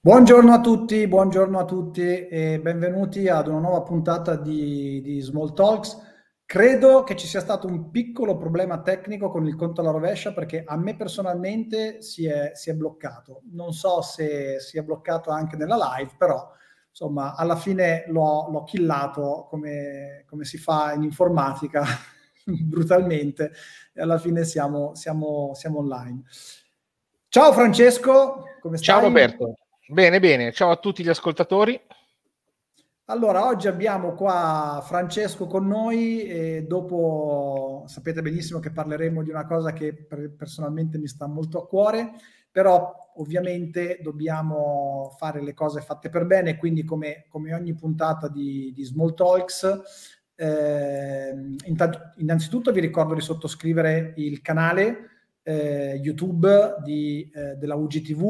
Buongiorno a tutti, buongiorno a tutti e benvenuti ad una nuova puntata di, di Small Talks. Credo che ci sia stato un piccolo problema tecnico con il conto alla rovescia perché a me personalmente si è, si è bloccato. Non so se si è bloccato anche nella live, però insomma alla fine l'ho, l'ho killato come, come, si fa in informatica brutalmente e alla fine siamo, siamo, siamo online. Ciao Francesco, come stai? Ciao Roberto. Bene, bene, ciao a tutti gli ascoltatori. Allora, oggi abbiamo qua Francesco con noi e dopo sapete benissimo che parleremo di una cosa che personalmente mi sta molto a cuore, però ovviamente dobbiamo fare le cose fatte per bene, quindi come, come ogni puntata di, di Small Talks, eh, innanzitutto vi ricordo di sottoscrivere il canale eh, YouTube di, eh, della UGTV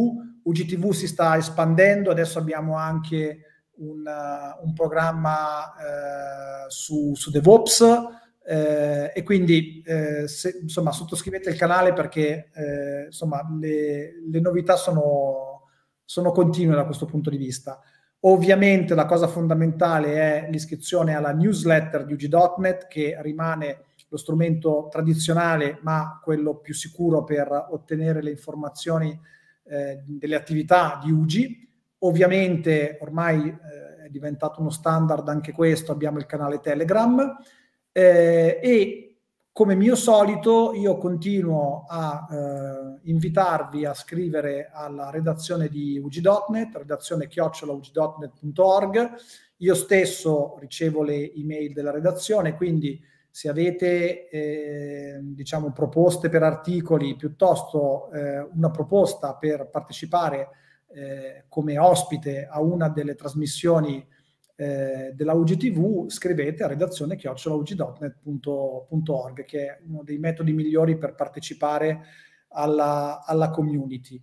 UGTV si sta espandendo, adesso abbiamo anche un, uh, un programma uh, su, su, DevOps uh, e quindi uh, se, insomma, sottoscrivete il canale perché uh, insomma, le, le, novità sono, sono continue da questo punto di vista. Ovviamente la cosa fondamentale è l'iscrizione alla newsletter di UG.net che rimane lo strumento tradizionale ma quello più sicuro per ottenere le informazioni eh, delle attività di UGI. Ovviamente ormai eh, è diventato uno standard anche questo, abbiamo il canale Telegram eh, e come mio solito io continuo a eh, invitarvi a scrivere alla redazione di UGI.net, redazione chiocciolaug.net.org. Io stesso ricevo le email della redazione, quindi se avete eh, diciamo, proposte per articoli piuttosto eh, una proposta per partecipare eh, come ospite a una delle trasmissioni eh, della UGTV, scrivete a redazione chiocciolaugnet.org che è uno dei metodi migliori per partecipare alla, alla community.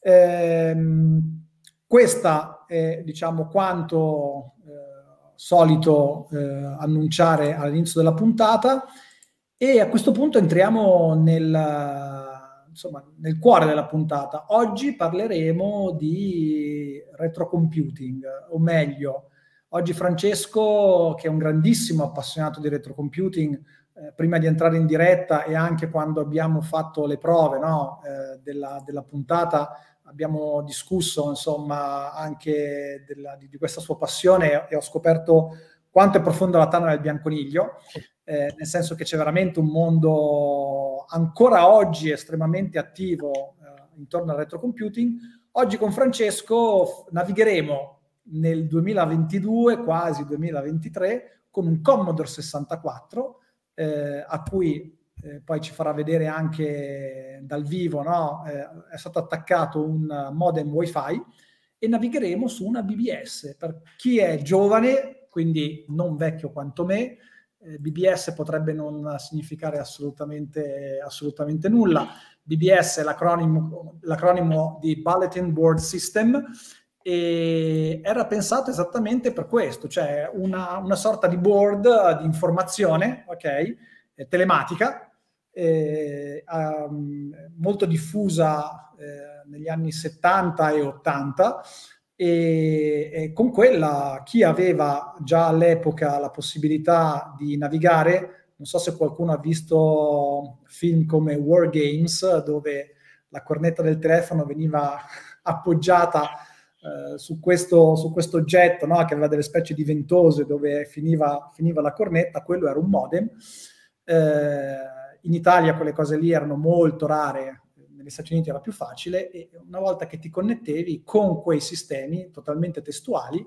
Ehm, questa è diciamo quanto solito eh, annunciare all'inizio della puntata e a questo punto entriamo nel, insomma, nel cuore della puntata. Oggi parleremo di retrocomputing, o meglio, oggi Francesco, che è un grandissimo appassionato di retrocomputing, eh, prima di entrare in diretta e anche quando abbiamo fatto le prove no, eh, della, della puntata, abbiamo discusso insomma anche della, di, di, questa sua passione e ho scoperto quanto è profonda la tana del bianconiglio, eh, nel senso che c'è veramente un mondo ancora oggi estremamente attivo eh, intorno al retrocomputing. Oggi con Francesco navigheremo nel 2022, quasi 2023, con un Commodore 64 eh, a cui eh, poi ci farà vedere anche dal vivo, no? eh, è stato attaccato un modem wifi e navigheremo su una BBS. Per chi è giovane, quindi non vecchio quanto me, eh, BBS potrebbe non significare assolutamente, assolutamente nulla. BBS è l'acronimo, l'acronimo di Bulletin Board System e era pensato esattamente per questo, cioè una, una sorta di board di informazione, ok? Eh, telematica eh, molto diffusa eh, negli anni 70 e 80 e, e, con quella chi aveva già all'epoca la possibilità di navigare, non so se qualcuno ha visto film come War Games dove la cornetta del telefono veniva appoggiata eh, su, questo, su, questo, oggetto no? che aveva delle specie di ventose dove finiva, finiva, la cornetta, quello era un modem. Eh, in Italia quelle cose lì erano molto rare, negli Stati Uniti era più facile e una volta che ti connettevi con quei sistemi totalmente testuali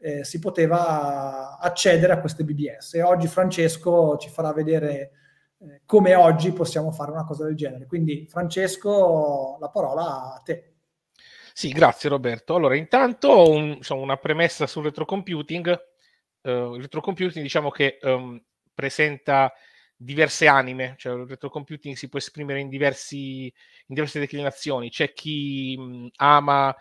eh, si poteva accedere a queste BBS e oggi Francesco ci farà vedere eh, come oggi possiamo fare una cosa del genere. Quindi Francesco, la parola a te. Sì, grazie Roberto. Allora, intanto un, insomma, una premessa sul retrocomputing. Uh, il retrocomputing diciamo che um, presenta diverse anime, cioè il retrocomputing si può esprimere in, diversi, in diverse declinazioni, c'è chi mh, mm, ama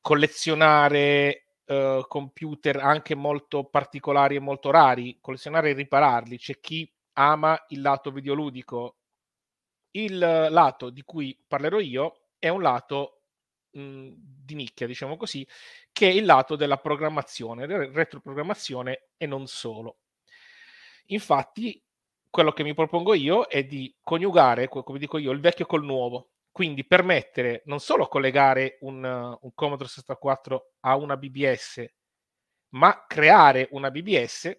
collezionare uh, computer anche molto particolari e molto rari, collezionare e ripararli, c'è chi ama il lato videoludico. Il lato di cui parlerò io è un lato mm, di nicchia, diciamo così, che è il lato della programmazione, retroprogrammazione e non solo. Infatti, quello che mi propongo io è di coniugare, come dico io, il vecchio col nuovo. Quindi permettere non solo collegare un, un Commodore 64 a una BBS, ma creare una BBS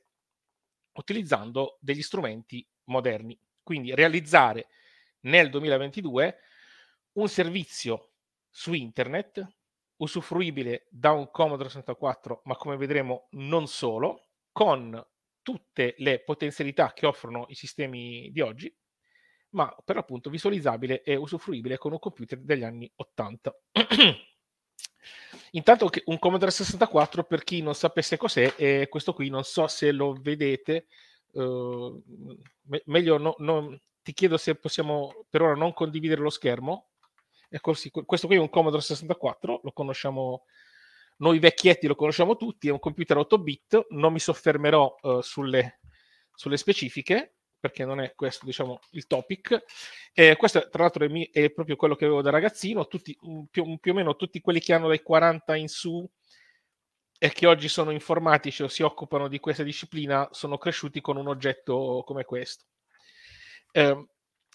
utilizzando degli strumenti moderni. Quindi realizzare nel 2022 un servizio su internet usufruibile da un Commodore 64, ma come vedremo non solo, con tutte le potenzialità che offrono i sistemi di oggi, ma per l'appunto visualizzabile e usufruibile con un computer degli anni 80. Intanto un Commodore 64 per chi non sapesse cos'è, e questo qui non so se lo vedete, eh, me- meglio no, no, ti chiedo se possiamo per ora non condividere lo schermo. Ecco, sì, questo qui è un Commodore 64, lo conosciamo noi vecchietti lo conosciamo tutti, è un computer 8 bit, non mi soffermerò uh, sulle, sulle, specifiche perché non è questo diciamo, il topic. Eh, questo tra l'altro è, mio, è, proprio quello che avevo da ragazzino, tutti, mm, più, mm, più o meno tutti quelli che hanno dai 40 in su e che oggi sono informatici o si occupano di questa disciplina sono cresciuti con un oggetto come questo. Eh,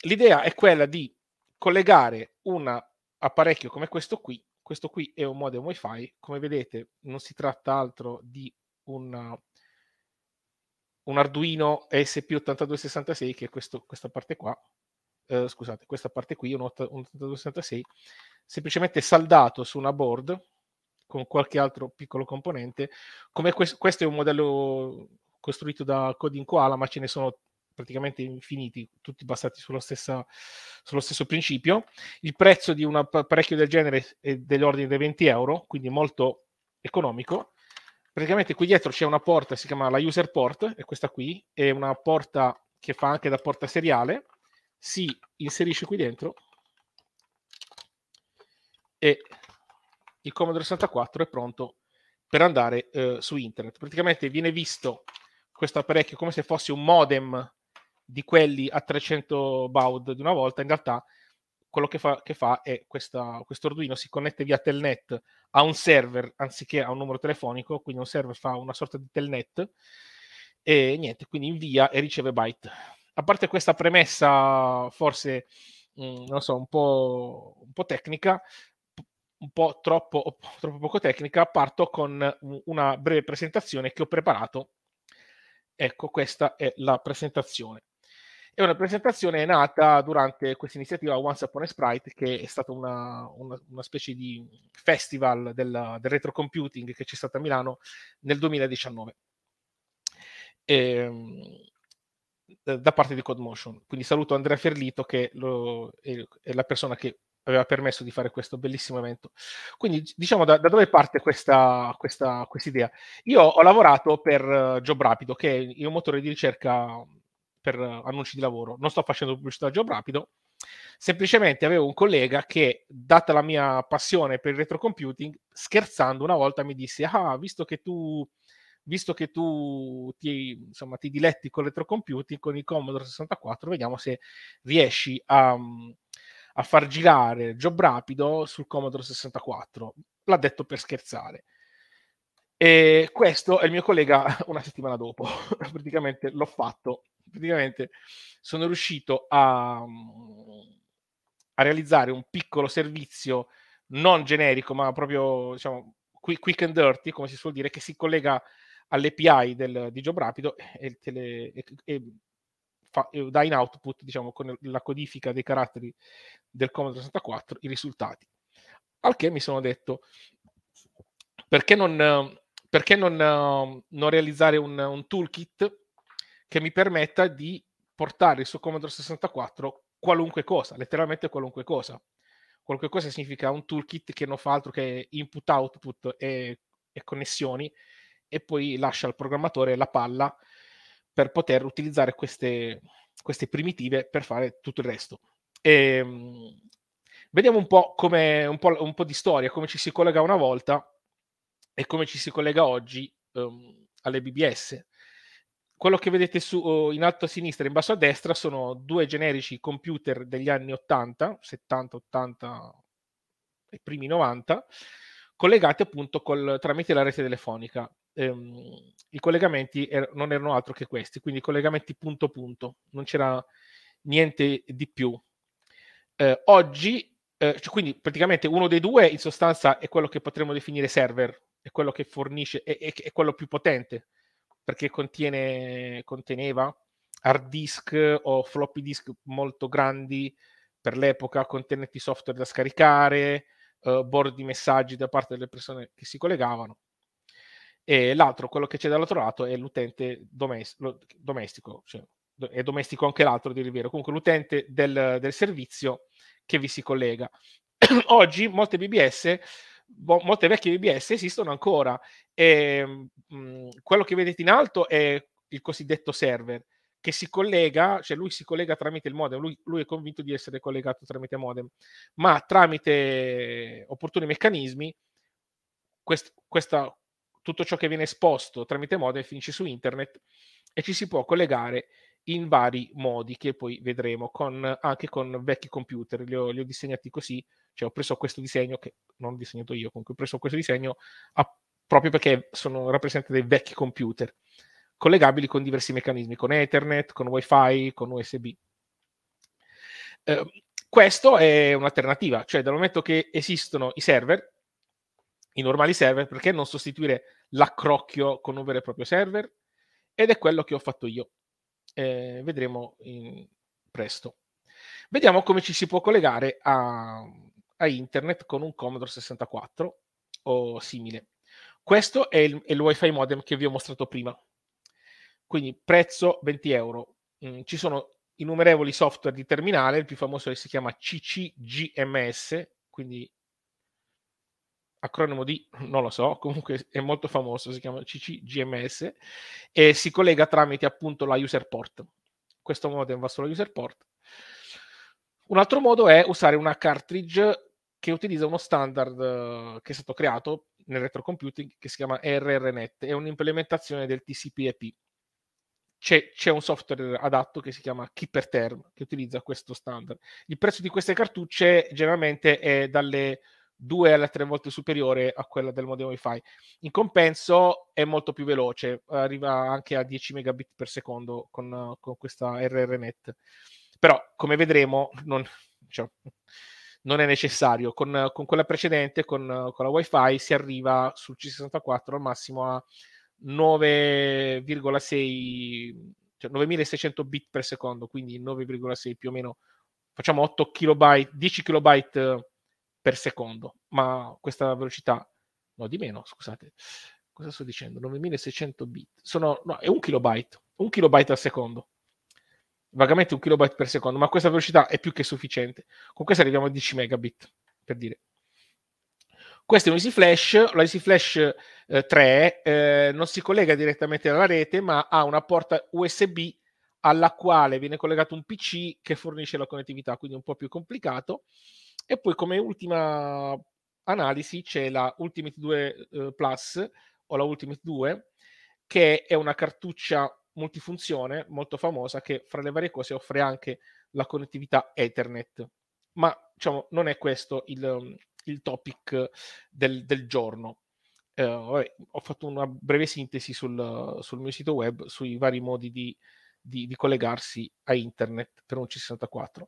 l'idea è quella di collegare un apparecchio come questo qui questo qui è un modem WiFi. Come vedete, non si tratta altro di una, un Arduino SP8266, che è questo, questa parte qua. Eh, scusate, questa parte qui, un, un 8266, semplicemente saldato su una board con qualche altro piccolo componente. Come questo, questo è un modello costruito da Coding Koala, ma ce ne sono praticamente infiniti, tutti basati sullo, stessa, sullo stesso principio. Il prezzo di un apparecchio del genere è dell'ordine dei 20 euro, quindi molto economico. Praticamente qui dietro c'è una porta, si chiama la user port, è questa qui, è una porta che fa anche da porta seriale, si inserisce qui dentro e il Commodore 64 è pronto per andare eh, su internet. Praticamente viene visto questo apparecchio come se fosse un modem di quelli a 300 baud di una volta, in realtà quello che fa, che fa è questo Arduino si connette via telnet a un server anziché a un numero telefonico, quindi un server fa una sorta di telnet e niente, quindi invia e riceve byte. A parte questa premessa forse mh, mm, non so, un po', un po tecnica, un po' troppo, troppo poco tecnica, parto con una breve presentazione che ho preparato. Ecco, questa è la presentazione è una presentazione nata durante questa iniziativa Once Upon a Sprite, che è stata una, una, una specie di festival del, del retrocomputing che c'è stata a Milano nel 2019. E, ehm, da parte di CodeMotion. Quindi saluto Andrea Ferlito, che lo, è, è, la persona che aveva permesso di fare questo bellissimo evento. Quindi diciamo da, da dove parte questa, questa idea? Io ho lavorato per eh, JobRapido, che è un motore di ricerca per eh, annunci di lavoro, non sto facendo pubblicità a Job Rapido, semplicemente avevo un collega che, data la mia passione per il retrocomputing, scherzando una volta mi disse, ah, visto che tu, visto che tu ti, insomma, ti diletti con il retrocomputing, con il Commodore 64, vediamo se riesci a, a far girare Job Rapido sul Commodore 64. L'ha detto per scherzare. E questo è il mio collega una settimana dopo, praticamente l'ho fatto, praticamente sono riuscito a, mm, a, realizzare un piccolo servizio non generico, ma proprio diciamo, quick and dirty, come si suol dire, che si collega all'API del, di Job Rapido e, tele, e, e, fa, e, dà in output, diciamo, con la codifica dei caratteri del Commodore 64, i risultati. Al che mi sono detto, perché non perché non, ehm, non realizzare un, un, toolkit che mi permetta di portare su Commodore 64 qualunque cosa, letteralmente qualunque cosa. Qualunque cosa significa un toolkit che non fa altro che input, output e, e connessioni e poi lascia al programmatore la palla per poter utilizzare queste, queste primitive per fare tutto il resto. E, ehm, vediamo un po', come, un, po', un po' di storia, come ci si collega una volta e come ci si collega oggi um, alle BBS. Quello che vedete su, in alto a sinistra e in basso a destra sono due generici computer degli anni 80, 70, 80 e primi 90, collegati appunto col, tramite la rete telefonica. Ehm, I collegamenti er- non erano altro che questi, quindi collegamenti punto punto, non c'era niente di più. Eh, oggi, eh, cioè quindi praticamente uno dei due in sostanza è quello che potremmo definire server, è quello che fornisce, è, è, è quello più potente, perché contiene, conteneva hard disk o floppy disk molto grandi per l'epoca, contenenti software da scaricare, eh, board di messaggi da parte delle persone che si collegavano. E l'altro, quello che c'è dall'altro lato, è l'utente domes- domestico, cioè, è domestico anche l'altro di Riviero, comunque l'utente del, del servizio che vi si collega. Oggi molte BBS molte vecchie BBS esistono ancora. E, ehm, mh, mhmm, quello che vedete in alto è il cosiddetto server che si collega, cioè lui si collega tramite il modem, lui, lui, è convinto di essere collegato tramite modem, ma tramite opportuni meccanismi, quest, questa, tutto ciò che viene esposto tramite modem finisce su internet e ci si può collegare in vari modi che poi vedremo, con, anche con vecchi computer, li ho, li ho disegnati così cioè ho preso questo disegno, che non ho disegnato io, comunque ho preso questo disegno a, ah, proprio perché sono, rappresenta dei vecchi computer, collegabili con diversi meccanismi, con Ethernet, con WiFi, con USB. Eh, questo è un'alternativa, cioè dal momento che esistono i server, i normali server, perché non sostituire l'accrocchio con un vero e proprio server? Ed è quello che ho fatto io. Eh, vedremo in... presto. Vediamo come ci si può collegare a, a internet con un Commodore 64 o simile. Questo è il, è il WiFi modem che vi ho mostrato prima. Quindi prezzo 20 euro. Mm, ci sono innumerevoli software di terminale, il più famoso si chiama CCGMS, quindi acronimo di, non lo so, comunque è molto famoso, si chiama CCGMS, e si collega tramite appunto la user port. Questo modem va sulla user port. Un altro modo è usare una cartridge che utilizza uno standard eh, che è stato creato nel retrocomputing che si chiama RRNet, è un'implementazione del TCP/IP. C'è, c'è, un software adatto che si chiama Keeper Term che utilizza questo standard. Il prezzo di queste cartucce generalmente è dalle due alle tre volte superiore a quella del modem Wi-Fi. In compenso è molto più veloce, arriva anche a 10 megabit per secondo con, con questa RRNet. Però, come vedremo, non, cioè, non è necessario. Con, con quella precedente, con, con, la WiFi, si arriva sul C64 al massimo a 9,6 cioè 9600 bit per secondo, quindi 9,6 più o meno, facciamo 8 kilobyte, 10 kilobyte eh, per secondo, ma questa velocità, no di meno, scusate, cosa sto dicendo? 9600 bit, sono, no, è un kilobyte, un kilobyte al secondo, vagamente un kilobyte per secondo, ma questa velocità è più che sufficiente. Con questa arriviamo a 10 megabit, per dire. Questo è un Easy Flash, la Easy Flash eh, 3 eh, non si collega direttamente alla rete, ma ha una porta USB alla quale viene collegato un PC che fornisce la connettività, quindi un po' più complicato. E poi come ultima analisi c'è la Ultimate 2 eh, Plus o la Ultimate 2, che è una cartuccia multifunzione molto famosa che fra le varie cose offre anche la connettività Ethernet. Ma diciamo, non è questo il, mm, il topic del, del giorno. Eh, vabbè, ho fatto una breve sintesi sul, sul, mio sito web sui vari modi di, di, di collegarsi a internet per un C64.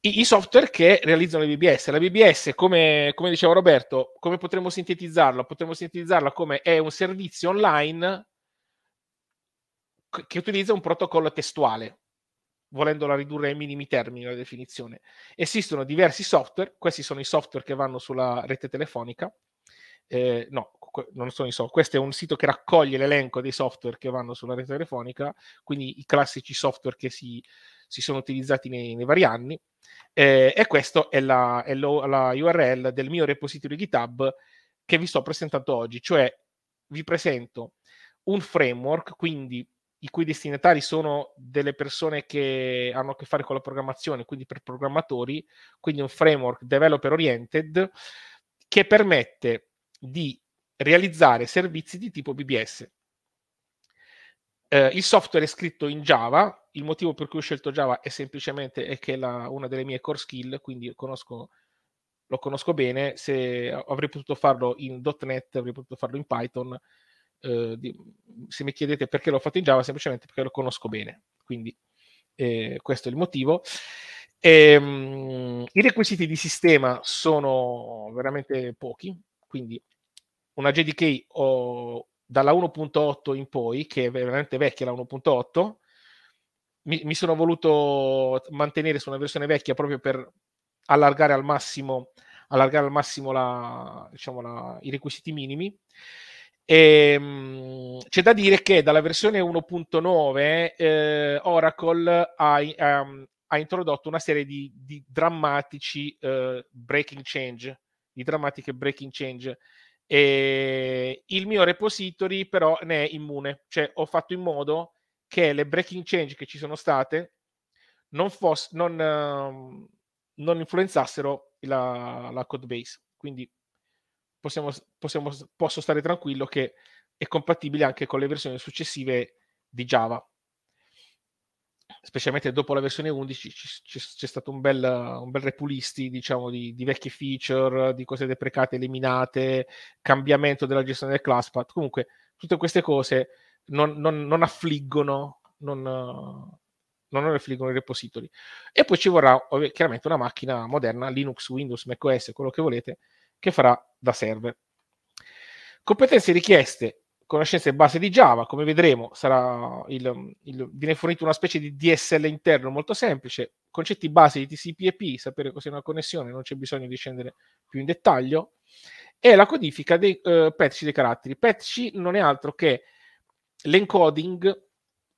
I, I, software che realizzano le BBS. La BBS, come, come diceva Roberto, come potremmo sintetizzarla? Potremmo sintetizzarla come è un servizio online che utilizza un protocollo testuale, volendola ridurre ai minimi termini la definizione. Esistono diversi software, questi sono i software che vanno sulla rete telefonica, eh, no, non sono i software, questo è un sito che raccoglie l'elenco dei software che vanno sulla rete telefonica, quindi i classici software che si, si sono utilizzati nei, nei vari anni, eh, e questa è, la, è lo, la URL del mio repository GitHub che vi sto presentando oggi, cioè vi presento un framework, quindi i cui destinatari sono delle persone che hanno a che fare con la programmazione, quindi per programmatori, quindi un framework developer oriented che permette di realizzare servizi di tipo BBS. Eh, il software è scritto in Java, il motivo per cui ho scelto Java è semplicemente è che è una delle mie core skill, quindi conosco, lo conosco bene, se avrei potuto farlo in .NET, avrei potuto farlo in Python, eh, di, se mi chiedete perché l'ho fatto in Java, semplicemente perché lo conosco bene. Quindi eh, questo è il motivo. E, um, I requisiti di sistema sono veramente pochi, quindi una JDK ho dalla 1.8 in poi, che è veramente vecchia la 1.8, mi, mi, sono voluto mantenere su una versione vecchia proprio per allargare al massimo, allargare al massimo la, diciamo la, i requisiti minimi. E, ehm, c'è da dire che dalla versione 1.9 eh, Oracle ha, um, ha, introdotto una serie di, di drammatici uh, breaking change, di drammatiche breaking change. E il mio repository però ne è immune, cioè ho fatto in modo che le breaking change che ci sono state non, fosse, non, uh, non influenzassero la, la code base. Quindi possiamo, possiamo, posso stare tranquillo che è compatibile anche con le versioni successive di Java. Specialmente dopo la versione 11 c'è stato un bel, un bel repulisti diciamo, di, di vecchie feature, di cose deprecate, eliminate, cambiamento della gestione del classpath. Comunque, tutte queste cose non, non, non affliggono, non, non affliggono i repository. E poi ci vorrà chiaramente una macchina moderna, Linux, Windows, macOS, quello che volete, che farà da server. Competenze richieste, conoscenze base di Java, come vedremo il, il, viene fornito una specie di DSL interno molto semplice, concetti base di TCP e IP, sapere cos'è una connessione, non c'è bisogno di scendere più in dettaglio, e la codifica dei eh, patch dei caratteri. Patch non è altro che l'encoding,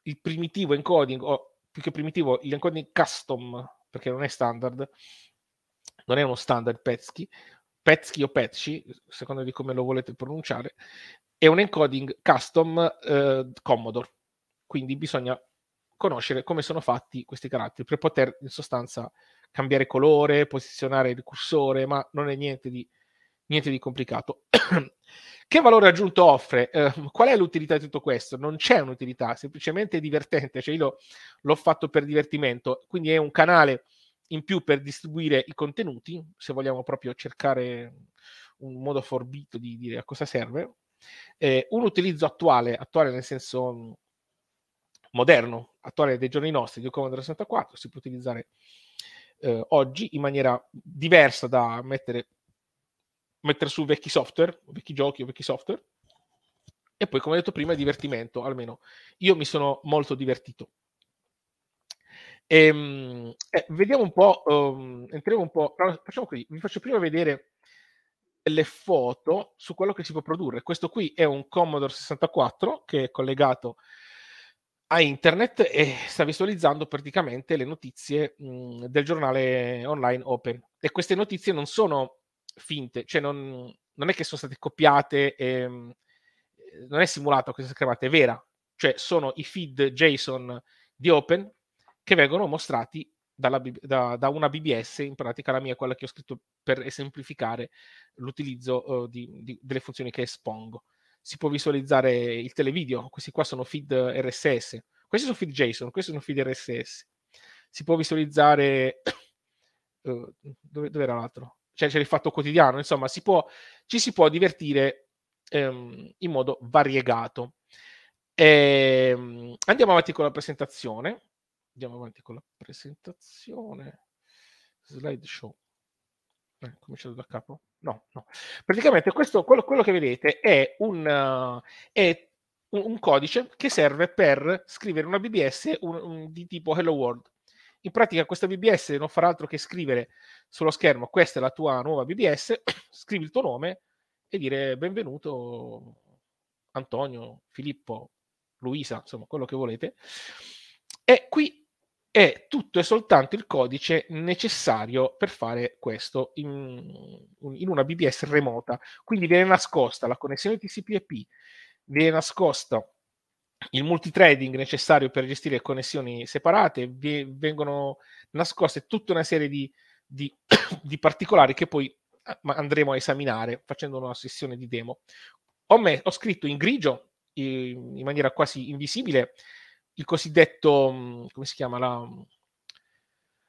il primitivo encoding, o più che primitivo, l'encoding custom, perché non è standard, non è uno standard Petsky, Petsky o Petsky, secondo di come lo volete pronunciare, è un encoding custom eh, Commodore. Quindi bisogna conoscere come sono fatti questi caratteri per poter in sostanza cambiare colore, posizionare il cursore, ma non è niente di, niente di complicato. che valore aggiunto offre? Eh, qual è l'utilità di tutto questo? Non c'è un'utilità, semplicemente è divertente, cioè io l'ho fatto per divertimento, quindi è un canale in più per distribuire i contenuti, se vogliamo proprio cercare un modo forbito di dire a cosa serve, eh, un utilizzo attuale, attuale nel senso mm, moderno, attuale dei giorni nostri, di Commodore 64, si può utilizzare eh, oggi in maniera diversa da mettere, mettere su vecchi software, vecchi giochi o vecchi software. E poi, come detto prima, è divertimento, almeno io mi sono molto divertito. E, ehm, eh, vediamo un po', um, entriamo un po', facciamo così, vi faccio prima vedere le foto su quello che si può produrre. Questo qui è un Commodore 64 che è collegato a internet e sta visualizzando praticamente le notizie mh, mhmm, del giornale online Open. E queste notizie non sono finte, cioè non, non è che sono state copiate, e, mhmm, non è simulato che sia chiamate, è vera. Cioè sono i feed JSON di Open che vengono mostrati dalla, da, da, una BBS, in pratica la mia quella che ho scritto per esemplificare l'utilizzo uh, di, di, delle funzioni che espongo. Si può visualizzare il televideo, questi qua sono feed RSS, questi sono feed JSON, questi sono feed RSS. Si può visualizzare... Uhm, dove, dove, era l'altro? Cioè c'è il fatto quotidiano, insomma, si può, ci si può divertire ehm, in modo variegato. E, ehm, andiamo avanti con la presentazione andiamo avanti con la presentazione. Slideshow. Eh, cominciato da capo? No, no. Praticamente questo, quello, quello che vedete è un, eh, è un, un, codice che serve per scrivere una BBS un, di tipo Hello World. In pratica questa BBS non farà altro che scrivere sullo schermo questa è la tua nuova BBS, scrivi il tuo nome e dire benvenuto Antonio, Filippo, Luisa, insomma quello che volete. E qui è tutto e soltanto il codice necessario per fare questo in, in, una BBS remota. Quindi viene nascosta la connessione TCP/IP, viene nascosto il multitrading necessario per gestire connessioni separate, vi, vengono nascoste tutta una serie di, di, di, particolari che poi eh, andremo a esaminare facendo una sessione di demo. Ho, me, ho scritto in grigio, in, in maniera quasi invisibile, il cosiddetto, mm, come si chiama? La, mm,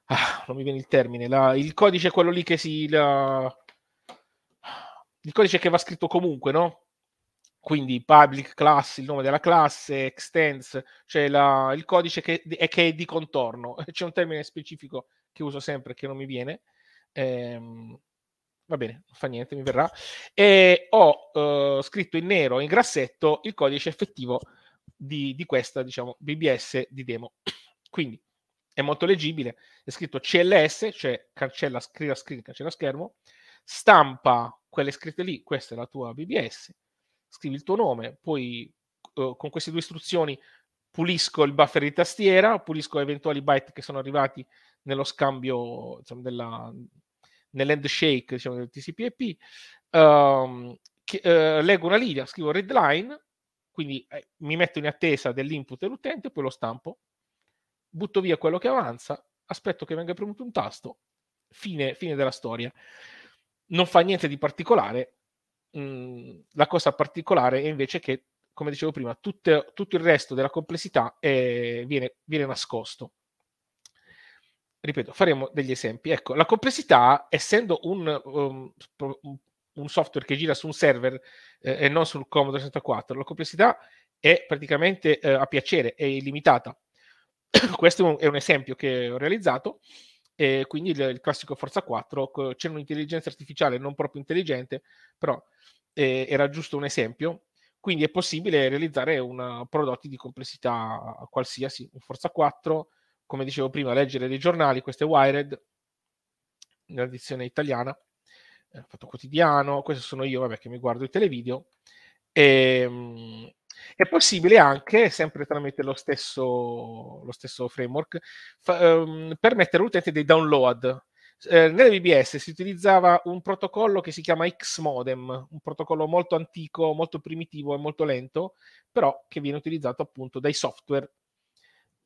ah, non mi viene il termine, la, il codice è quello lì che si... La, il codice che va scritto comunque, no? Quindi public class, il nome della classe, extends, cioè la, il codice che, è, che è di contorno. C'è un termine specifico che uso sempre che non mi viene. Ehm, va bene, non fa niente, mi verrà. E ho eh, scritto in nero, in grassetto, il codice effettivo di, di questa, diciamo, BBS di demo. Quindi è molto leggibile, è scritto CLS, cioè cancella, scriva screen, cancella schermo, stampa quelle scritte lì, questa è la tua BBS, scrivi il tuo nome, poi eh, con queste due istruzioni pulisco il buffer di tastiera, pulisco eventuali byte che sono arrivati nello scambio, diciamo, della, nell'handshake diciamo, del TCP/IP, um, ehm, che, uh, leggo una linea, scrivo red line, quindi eh, mi metto in attesa dell'input dell'utente, poi lo stampo, butto via quello che avanza, aspetto che venga premuto un tasto, fine, fine della storia. Non fa niente di particolare, mh, mm, la cosa particolare è invece che, come dicevo prima, tutte, tutto il resto della complessità è, eh, viene, viene nascosto ripeto, faremo degli esempi. Ecco, la complessità, essendo un, um, un, un software che gira su un server eh, e non sul Commodore 64. La complessità è praticamente eh, a piacere, è illimitata. Questo è un, esempio che ho realizzato. E quindi il, il classico Forza 4 c'è un'intelligenza artificiale non proprio intelligente, però eh, era giusto un esempio. Quindi è possibile realizzare una, prodotti di complessità qualsiasi, un Forza 4, come dicevo prima, leggere dei giornali, questo è Wired, nella edizione italiana, eh, Fatto Quotidiano, questo sono io, vabbè, che mi guardo i televideo. E, ehm, è possibile anche, sempre tramite lo stesso, lo stesso framework, fa, um, permettere all'utente dei download. Eh, nelle VBS si utilizzava un protocollo che si chiama Xmodem, un protocollo molto antico, molto primitivo e molto lento, però che viene utilizzato appunto dai software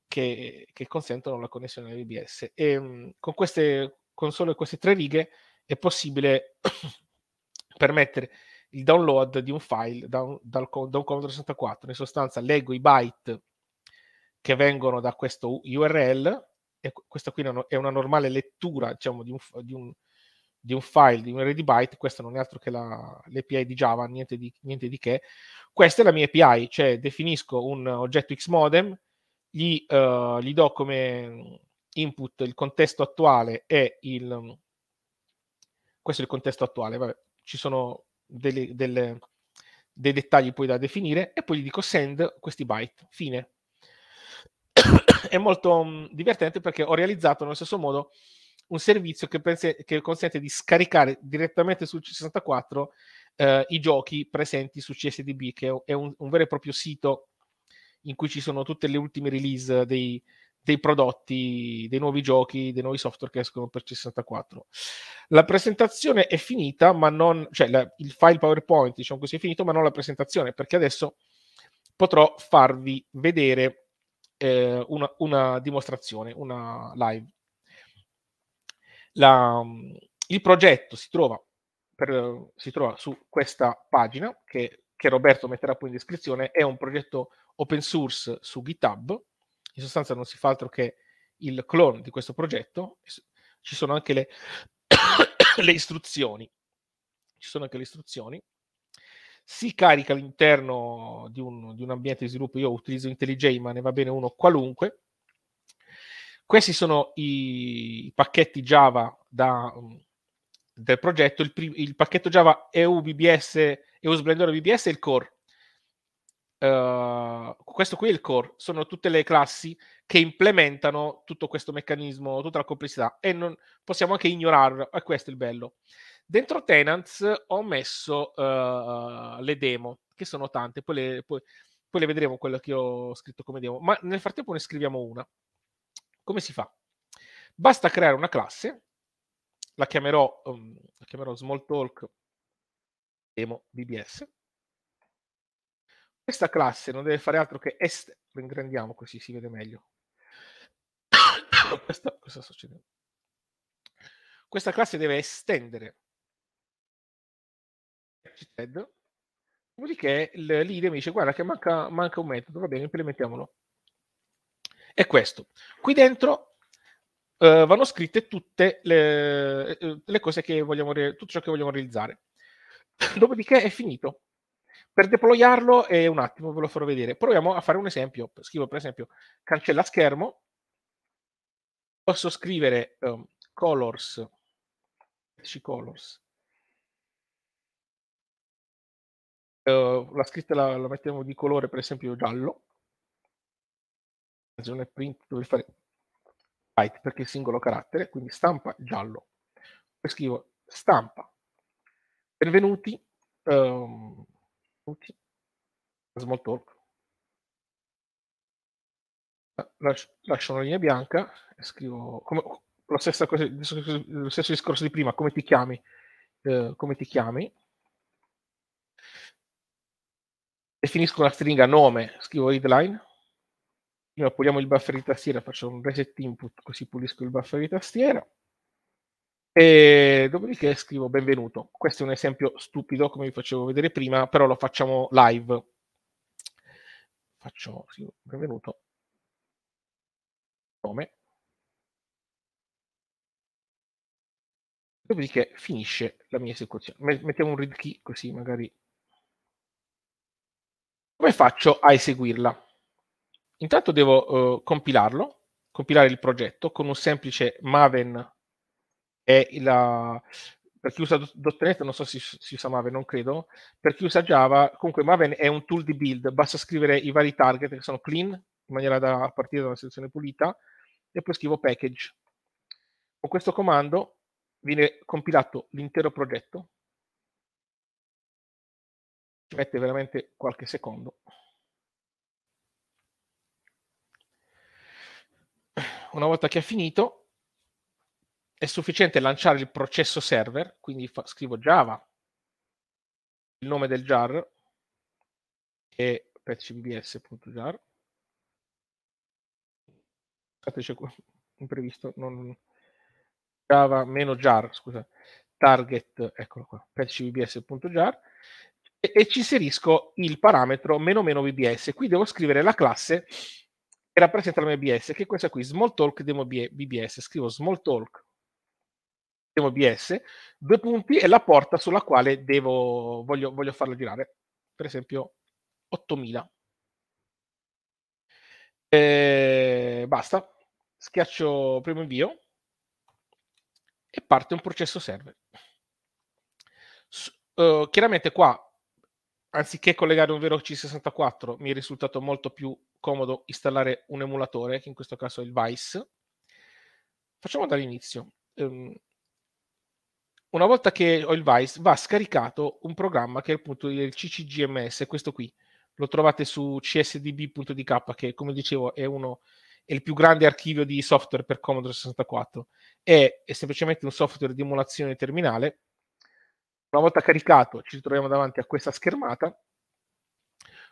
che, che consentono la connessione alla BBS. E, ehm, con queste console, queste tre righe, è possibile permettere il download di un file da un, dal, da un Commodore 64. In sostanza leggo i byte che vengono da questo URL e questa qui è una normale lettura diciamo, di, un, di, un, di un file, di un array di byte, questa non è altro che la, l'API di Java, niente di, niente di che. Questa è la mia API, cioè definisco un oggetto Xmodem, gli, uh, gli do come input il contesto attuale e il, questo è il contesto attuale, vabbè, ci sono delle, delle, dei dettagli poi da definire e poi gli dico send questi byte, fine. è molto mh, mm, divertente perché ho realizzato nello stesso modo un servizio che, pense- che consente di scaricare direttamente sul C64 eh, i giochi presenti su CSDB, che è un, un vero e proprio sito in cui ci sono tutte le ultime release dei, dei prodotti, dei nuovi giochi, dei nuovi software che escono per C64. La presentazione è finita, ma non, cioè la, il file PowerPoint diciamo così è finito, ma non la presentazione, perché adesso potrò farvi vedere eh, una, una, dimostrazione, una live. La, il progetto si trova, per, si trova, su questa pagina che, che Roberto metterà poi in descrizione, è un progetto open source su GitHub in sostanza non si fa altro che il clone di questo progetto, ci sono anche le, le istruzioni, ci sono anche le istruzioni, si carica all'interno di un, di un ambiente di sviluppo, io utilizzo IntelliJ ma ne va bene uno qualunque, questi sono i, i pacchetti Java da, mm, del progetto, il, il pacchetto Java EU BBS, EU Splendor BBS è il core, Uh, questo qui è il core, sono tutte le classi che implementano tutto questo meccanismo, tutta la complessità e non, possiamo anche ignorarlo, è questo il bello. Dentro Tenants ho messo uh, le demo, che sono tante, poi le, poi, poi le, vedremo quello che ho scritto come demo, ma nel frattempo ne scriviamo una. Come si fa? Basta creare una classe, la chiamerò, um, la chiamerò Smalltalk demo BBS questa classe non deve fare altro che estendere. Lo ingrandiamo così si vede meglio. questa, cosa succedendo? Questa classe deve estendere dopodiché l'idea mi dice guarda che manca, manca un metodo, va bene, implementiamolo. È questo. Qui dentro eh, vanno scritte tutte le, eh, le cose che vogliamo, tutto ciò che vogliamo realizzare. Dopodiché è finito. Per deployarlo è un attimo, ve lo farò vedere. Proviamo a fare un esempio. Scrivo per esempio cancella schermo. Posso scrivere um, colors, colors. Uh, eh, la scritta la, la, mettiamo di colore, per esempio giallo. Ragione print dove fare white perché è singolo carattere, quindi stampa giallo. Poi scrivo stampa. Benvenuti. Um, Smalltalk. Eh, lascio una linea bianca e scrivo come, la stessa lo stesso discorso di prima, come ti chiami, eh, come ti chiami. Definisco una stringa nome, scrivo readline. puliamo il buffer di tastiera, faccio un reset input così pulisco il buffer di tastiera. E dopodiché scrivo benvenuto. Questo è un esempio stupido, come vi facevo vedere prima, però lo facciamo live. Faccio sì, benvenuto. Come? Dopodiché finisce la mia esecuzione. Mettiamo un read key così magari. Come faccio a eseguirla? Intanto devo uh, compilarlo, compilare il progetto con un semplice Maven è la, eh, per chi usa .NET, non so se si usa Maven, non credo, per chi usa Java, comunque Maven è un tool di build, basta scrivere i vari target che sono clean, in maniera da partire da una sezione pulita, e poi scrivo package. Con questo comando viene compilato l'intero progetto, ci mette veramente qualche secondo. Una volta che è finito, è sufficiente lanciare il processo server, quindi fa, scrivo Java, il nome del jar è patchmbs.jar. Scusate, c'è qua, imprevisto, non... Java meno jar, scusa, target, eccolo qua, patchvbs.jar e, e ci inserisco il parametro meno meno bbs. Qui devo scrivere la classe che rappresenta la mia bbs, che è questa qui, Smalltalk Demo BS. Scrivo Smalltalk OBS, due punti e la porta sulla quale devo, voglio, voglio farla girare. Per esempio 8000. E eh, basta, schiaccio primo invio e parte un processo server. Uh, eh, chiaramente qua, anziché collegare un vero C64, mi è risultato molto più comodo installare un emulatore, che in questo caso è il Vice. Facciamo dall'inizio. Um, una volta che ho il Vice, va scaricato un programma che è appunto il CCGMS, questo qui. Lo trovate su csdb.dk, che come dicevo è, uno, è il più grande archivio di software per Commodore 64. È, è semplicemente un software di emulazione terminale. Una volta caricato, ci troviamo davanti a questa schermata.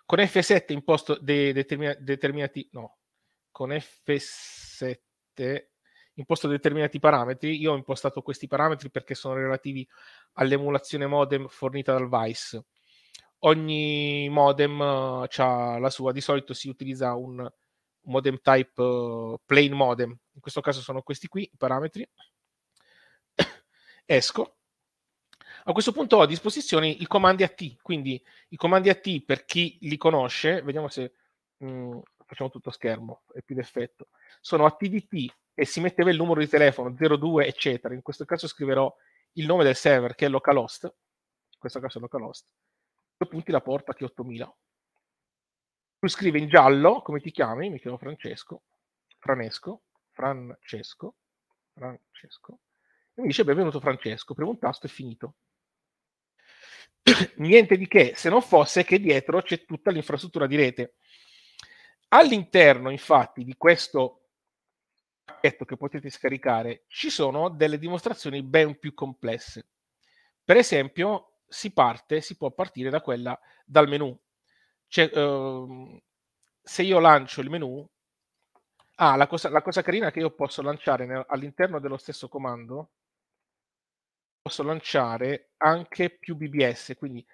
Con F7 imposto de, determina, determinati. No, con F7 imposto determinati parametri. Io ho impostato questi parametri perché sono relativi all'emulazione modem fornita dal Vice. Ogni modem uh, eh, ha la sua, di solito si utilizza un modem type uh, plain modem, in questo caso sono questi qui i parametri. Esco. A questo punto ho a disposizione i comandi AT, quindi i comandi AT per chi li conosce, vediamo se mh, mm, facciamo tutto schermo, è più d'effetto, sono attivity e si metteva il numero di telefono 02 eccetera. In questo caso scriverò il nome del server che è localhost, in questo caso è localhost, due punti la porta che è 8000. Tu scrivi in giallo, come ti chiami? Mi chiamo Francesco, Franesco, Francesco, Francesco, e mi dice benvenuto Francesco, premo un tasto e finito. Niente di che, se non fosse che dietro c'è tutta l'infrastruttura di rete. All'interno, infatti, di questo pacchetto che potete scaricare ci sono delle dimostrazioni ben più complesse. Per esempio, si parte, si può partire da quella dal menu. Cioè, ehm, se io lancio il menu, ah, la cosa, la cosa carina è che io posso lanciare ne, all'interno dello stesso comando, posso lanciare anche più BBS, quindi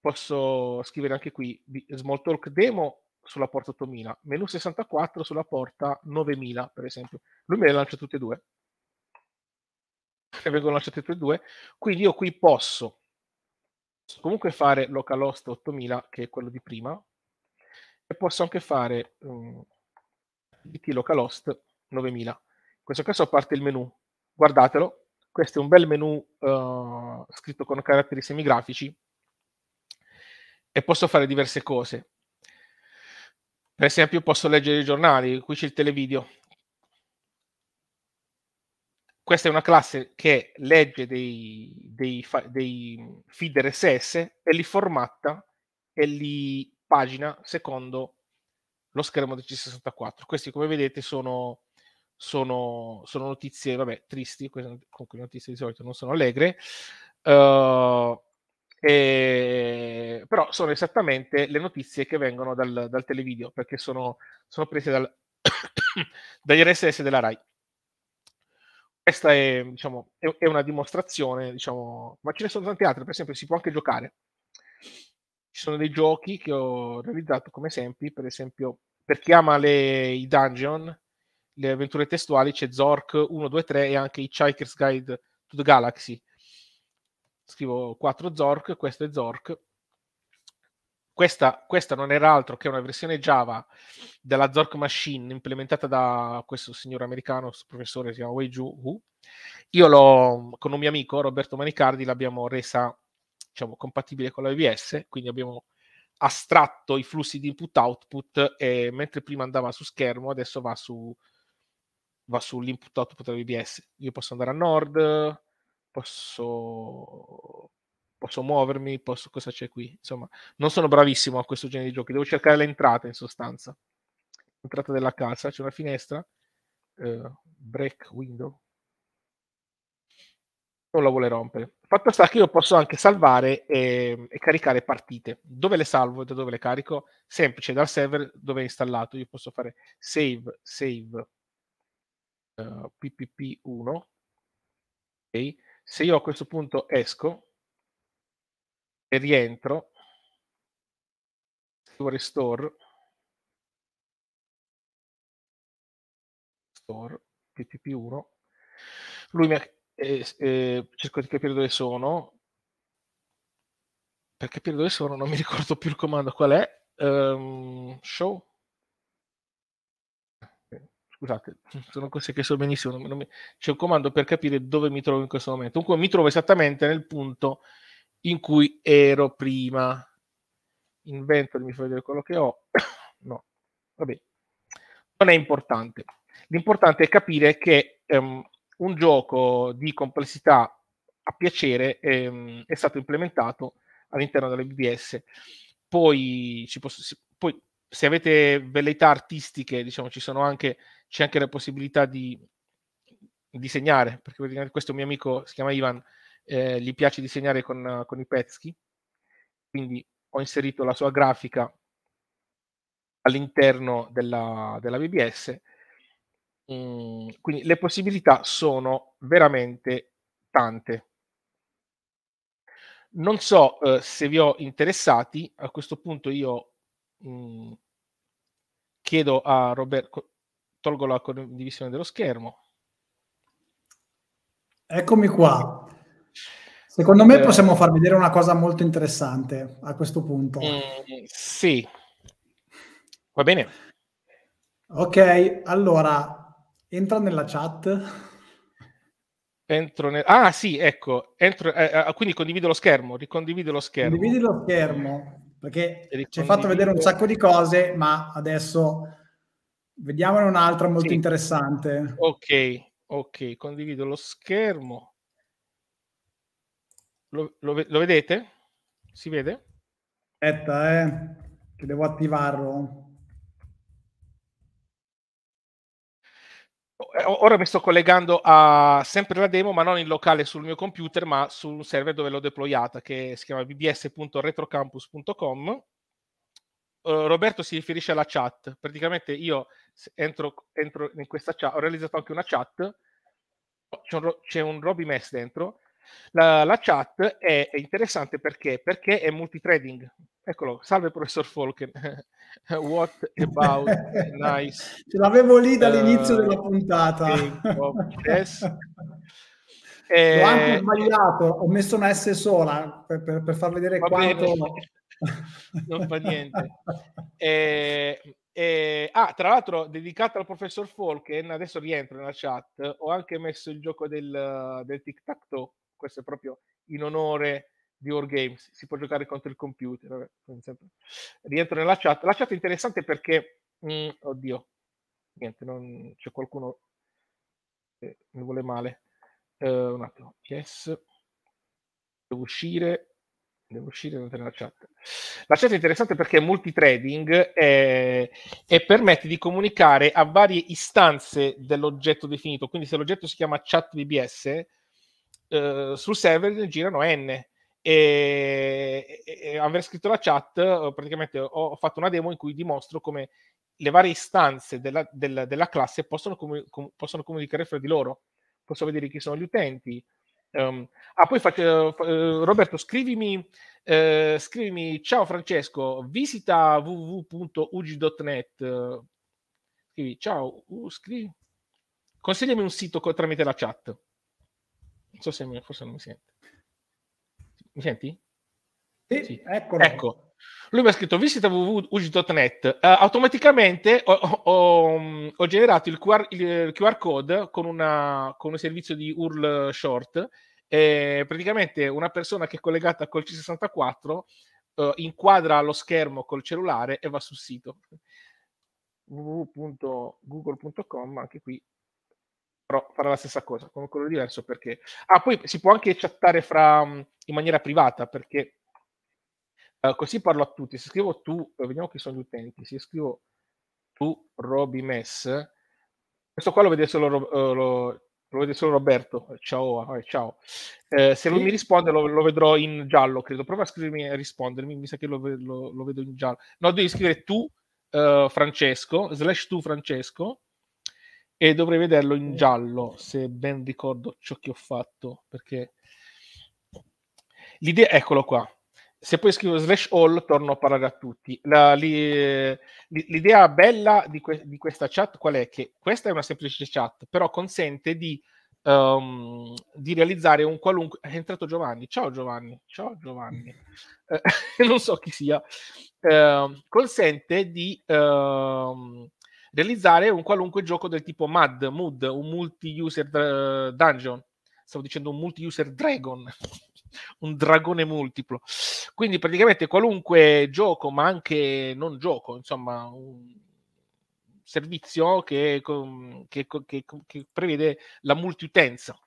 posso scrivere anche qui Smalltalk demo sulla porta 8000, menu 64 sulla porta 9000 per esempio lui me le lancia tutte e due e vengono lanciate tutte e due quindi io qui posso comunque fare localhost 8000 che è quello di prima e posso anche fare um, mm, dt localhost 9000 in questo caso parte il menu guardatelo questo è un bel menu uh, scritto con caratteri semigrafici e posso fare diverse cose per esempio posso leggere i giornali qui c'è il televideo questa è una classe che legge dei, dei, dei feed RSS e li formatta e li pagina secondo lo schermo del C64. Questi, come vedete, sono, sono, sono notizie vabbè, tristi, comunque le notizie di solito non sono allegre, uh, e, però sono esattamente le notizie che vengono dal, dal televideo, perché sono, sono prese dal, dagli RSS della RAI questa è, diciamo, è, è una dimostrazione, diciamo, ma ce ne sono tante altre, per esempio si può anche giocare. Ci sono dei giochi che ho realizzato come esempi, per esempio per chi ama le, i dungeon, le avventure testuali, c'è Zork 1, 2, 3 e anche i Chiker's Guide to the Galaxy. Scrivo 4 Zork, questo è Zork, questa, questa, non era altro che una versione Java della Zork Machine implementata da questo signore americano, questo professore si chiama Wei Ju Hu. Io l'ho, con un mio amico Roberto Manicardi l'abbiamo resa diciamo, compatibile con la VBS, quindi abbiamo astratto i flussi di input-output e mentre prima andava su schermo adesso va, su, va sull'input-output della VBS. Io posso andare a nord, posso posso muovermi, posso, cosa c'è qui? Insomma, non sono bravissimo a questo genere di giochi, devo cercare l'entrata in sostanza. L'entrata della casa, c'è una finestra, eh, break window, non la vuole rompere. Fatto sta che io posso anche salvare e, e, caricare partite. Dove le salvo e da dove le carico? Semplice, dal server dove è installato. Io posso fare save, save, uh, eh, ppp1. Okay. Se io a questo punto esco, e rientro, scrivo restore, restore, ppp1, lui mi ha, eh, eh, cerco di capire dove sono, per capire dove sono non mi ricordo più il comando qual è, um, show, eh, scusate, sono cose che so benissimo, mi... c'è un comando per capire dove mi trovo in questo momento. Comunque mi trovo esattamente nel punto in cui ero prima. Invento il mio foglio di quello che ho. No, vabbè, non è importante. L'importante è capire che um, un gioco di complessità a piacere um, è stato implementato all'interno delle BBS. Poi, posso, poi, se avete velleità artistiche, diciamo, ci sono anche, c'è anche la possibilità di disegnare, perché questo mio amico si chiama Ivan, eh, gli piace disegnare con, con i pezzi, quindi ho inserito la sua grafica all'interno della, della BBS. Mm, quindi le possibilità sono veramente tante. Non so eh, se vi ho interessati, a questo punto io mm, chiedo a Roberto, tolgo la condivisione dello schermo. Eccomi qua. Secondo me eh. possiamo far vedere una cosa molto interessante a questo punto. Mm, sì. Va bene. Ok, allora, entra nella chat. Entro nel... Ah sì, ecco, entro... eh, eh ah, quindi condivido lo schermo, ricondivido lo schermo. Condividi lo schermo, perché ricondivido... ci hai fatto vedere un sacco di cose, ma adesso vediamone un'altra molto sì. interessante. Ok, ok, condivido lo schermo. Lo, lo, lo vedete? Si vede? Aspetta, eh, che devo attivarlo. Eh, ora mi sto collegando a sempre la demo, ma non in locale sul mio computer, ma su un server dove l'ho deployata, che si chiama bbs.retrocampus.com. Eh, Roberto si riferisce alla chat. Praticamente io entro, entro in questa chat, ho realizzato anche una chat, c'è un, c'è un Roby Mess dentro, la, la chat è, è, interessante perché? Perché è multitrading. Eccolo, salve professor Falken. What about nice? Ce l'avevo lì dall'inizio uh, della puntata. Yes. Eh, L'ho anche sbagliato, ho messo una S sola per, per, per far vedere quanto... non fa niente. Eh, eh, ah, tra l'altro, dedicata al professor Falken, adesso rientro nella chat, ho anche messo il gioco del, del tic tac toe questo è proprio in onore di Wargames, si può giocare contro il computer. Rientro nella chat. La chat è interessante perché, mh, mm, oddio, niente, non, c'è qualcuno che mi vuole male. Uh, un attimo, yes. Devo uscire, devo uscire e nella chat. La chat è interessante perché è multitrading eh, e permette di comunicare a varie istanze dell'oggetto definito. Quindi se l'oggetto si chiama chat VBS, eh, sul server ne girano N. E, e, aver scritto la chat, eh, praticamente ho, ho, fatto una demo in cui dimostro come le varie istanze della, della, della classe possono, comu- com- possono, comunicare fra di loro. Posso vedere chi sono gli utenti. Um, ah, poi faccio, uh, Roberto, scrivimi, uh, scrivimi, ciao Francesco, visita www.ugi.net. scrivi, ciao, uh, scrivi. Consigliami un sito co- tramite la chat so se mi, forse non mi sente. Mi senti? Sì, sì. Eccolo. Ecco. Lui mi ha scritto visita www.ugi.net. Uh, eh, automaticamente ho, ho, ho, mm, generato il QR, il QR code con, una, con, un servizio di URL short. E praticamente una persona che è collegata col C64 uh, eh, inquadra lo schermo col cellulare e va sul sito www.google.com. Anche qui però farà la stessa cosa con un colore diverso perché... Ah, poi si può anche chattare fra, in maniera privata perché uh, così parlo a tutti. Se scrivo tu, eh, vediamo chi sono gli utenti, se scrivo tu, Roby Mess, questo qua lo vede solo, uh, lo, lo vede solo Roberto, ciao, eh, ciao. Eh, se lui mi risponde lo, lo, vedrò in giallo, credo. Prova a scrivermi e rispondermi, mi sa che lo, lo, vedo in giallo. No, devi scrivere tu, uh, Francesco, slash tu, Francesco, e dovrei vederlo in giallo se ben ricordo ciò che ho fatto perché l'idea eccolo qua se poi scrivo slash all torno a parlare a tutti La, li, l'idea bella di, que- di, questa chat qual è? che questa è una semplice chat però consente di, um, di realizzare un qualunque è entrato Giovanni, ciao Giovanni ciao Giovanni eh, non so chi sia eh, consente di um, realizzare un qualunque gioco del tipo MAD, MUD, un multi-user uh, dungeon, stavo dicendo un multi-user dragon, un dragone multiplo. Quindi praticamente qualunque gioco, ma anche non gioco, insomma, un servizio che, che, che, che prevede la multi-utenza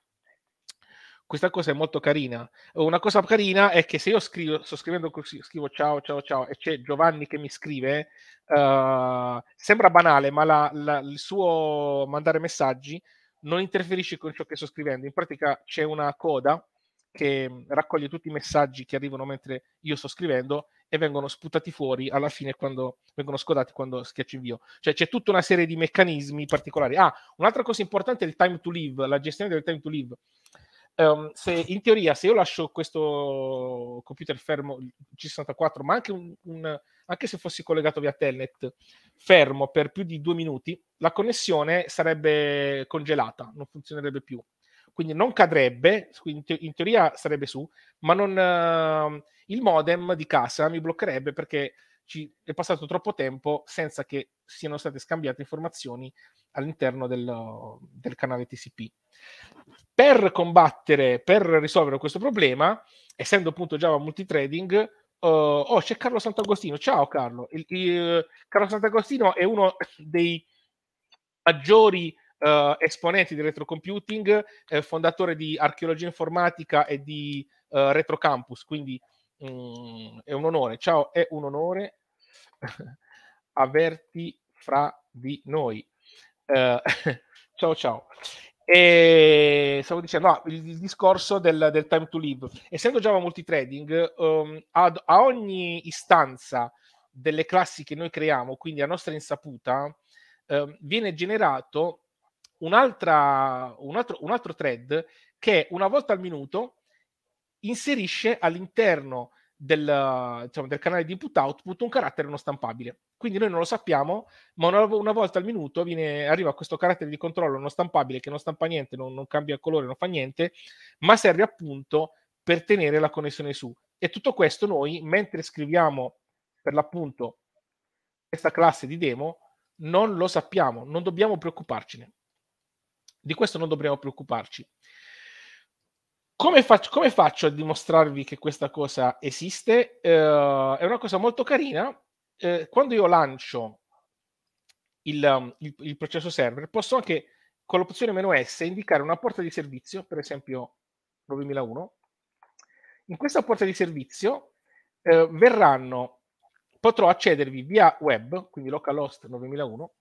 questa cosa è molto carina. Una cosa carina è che se io scrivo, sto scrivendo così, scrivo ciao, ciao, ciao, e c'è Giovanni che mi scrive, uh, sembra banale, ma la, la, il suo mandare messaggi non interferisce con ciò che sto scrivendo. In pratica c'è una coda che mm, raccoglie tutti i messaggi che arrivano mentre io sto scrivendo e vengono sputati fuori alla fine quando vengono scodati quando schiaccio invio. Cioè c'è tutta una serie di meccanismi particolari. Ah, un'altra cosa importante è il time to live, la gestione del time to live um, se, in teoria se io lascio questo computer fermo, il c 64 ma anche, un, un, anche se fossi collegato via telnet, fermo per più di due minuti, la connessione sarebbe congelata, non funzionerebbe più quindi non cadrebbe, in, teoria sarebbe su, ma non, uh, il modem di casa mi bloccherebbe perché ci è passato troppo tempo senza che siano state scambiate informazioni all'interno del, del canale TCP per combattere, per risolvere questo problema, essendo appunto Java multitrading, uh, oh, c'è Carlo Sant'Agostino. Ciao Carlo. Il, il, Carlo Sant'Agostino è uno dei maggiori uh, esponenti di retrocomputing, eh, fondatore di archeologia informatica e di uh, retrocampus, quindi mh, mm, è un onore. Ciao, è un onore averti fra di noi. ciao ciao. E stavo dicendo, no, ah, il, il, discorso del, del, time to live. Essendo Java multitrading, um, ehm, ad, a ogni istanza delle classi che noi creiamo, quindi a nostra insaputa, um, viene generato un, altro, un altro thread che una volta al minuto inserisce all'interno del, diciamo, del canale di input-output un carattere non stampabile. Quindi noi non lo sappiamo, ma una, una volta al minuto viene, arriva questo carattere di controllo non stampabile che non stampa niente, non, non cambia colore, non fa niente, ma serve appunto per tenere la connessione su. E tutto questo noi, mentre scriviamo per l'appunto questa classe di demo, non lo sappiamo, non dobbiamo preoccuparcene. Di questo non dobbiamo preoccuparci. Come faccio, come faccio a dimostrarvi che questa cosa esiste? Eh, è una cosa molto carina eh, quando io lancio il, um, il, il, processo server, posso anche con l'opzione meno "-s" indicare una porta di servizio, per esempio 9001. In questa porta di servizio eh, verranno, potrò accedervi via web, quindi localhost 9001,